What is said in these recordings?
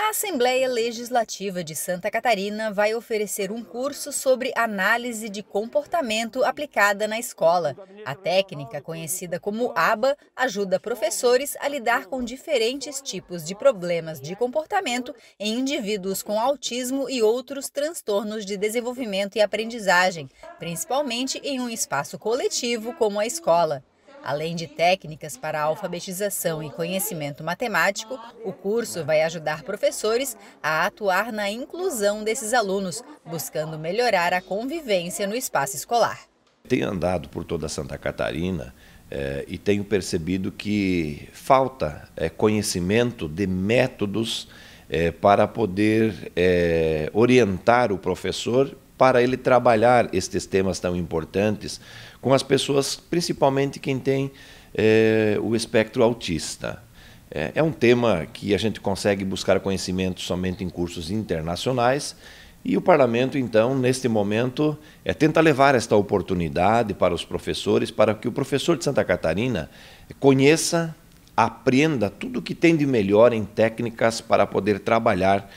A Assembleia Legislativa de Santa Catarina vai oferecer um curso sobre análise de comportamento aplicada na escola. A técnica, conhecida como ABA, ajuda professores a lidar com diferentes tipos de problemas de comportamento em indivíduos com autismo e outros transtornos de desenvolvimento e aprendizagem, principalmente em um espaço coletivo como a escola. Além de técnicas para alfabetização e conhecimento matemático, o curso vai ajudar professores a atuar na inclusão desses alunos, buscando melhorar a convivência no espaço escolar. Tenho andado por toda Santa Catarina é, e tenho percebido que falta é, conhecimento de métodos é, para poder orientar o professor para ele trabalhar estes temas tão importantes com as pessoas, principalmente quem tem eh, o espectro autista. É, é um tema que a gente consegue buscar conhecimento somente em cursos internacionais e o parlamento, então, neste momento, é, tenta levar esta oportunidade para os professores, para que o professor de Santa Catarina conheça, aprenda tudo o que tem de melhor em técnicas para poder trabalhar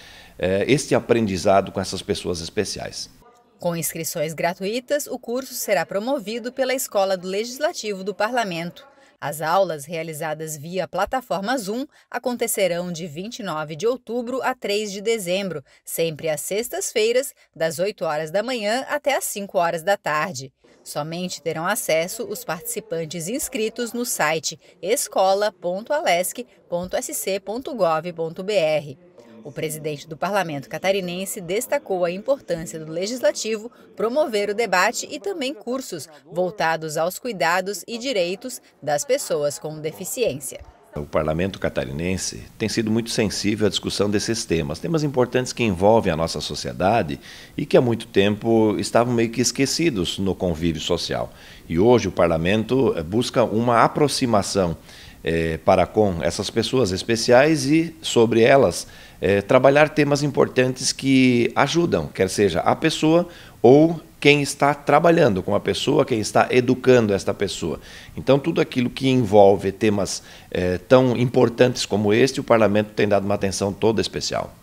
este aprendizado com essas pessoas especiais. Com inscrições gratuitas, o curso será promovido pela Escola do Legislativo do Parlamento. As aulas, realizadas via plataforma Zoom, acontecerão de 29 de outubro a 3 de dezembro, sempre às sextas-feiras, das 8 horas da manhã até às 5 horas da tarde. Somente terão acesso os participantes inscritos no site escola.alesc.sc.gov.br. O presidente do parlamento catarinense destacou a importância do legislativo promover o debate e também cursos voltados aos cuidados e direitos das pessoas com deficiência. O parlamento catarinense tem sido muito sensível à discussão desses temas, temas importantes que envolvem a nossa sociedade e que há muito tempo estavam meio que esquecidos no convívio social. E hoje o parlamento eh, busca uma aproximação eh, para com essas pessoas especiais e sobre elas é, trabalhar temas importantes que ajudam, quer seja a pessoa ou quem está trabalhando com a pessoa, quem está educando esta pessoa. Então, tudo aquilo que envolve temas é, tão importantes como este, o parlamento tem dado uma atenção toda especial.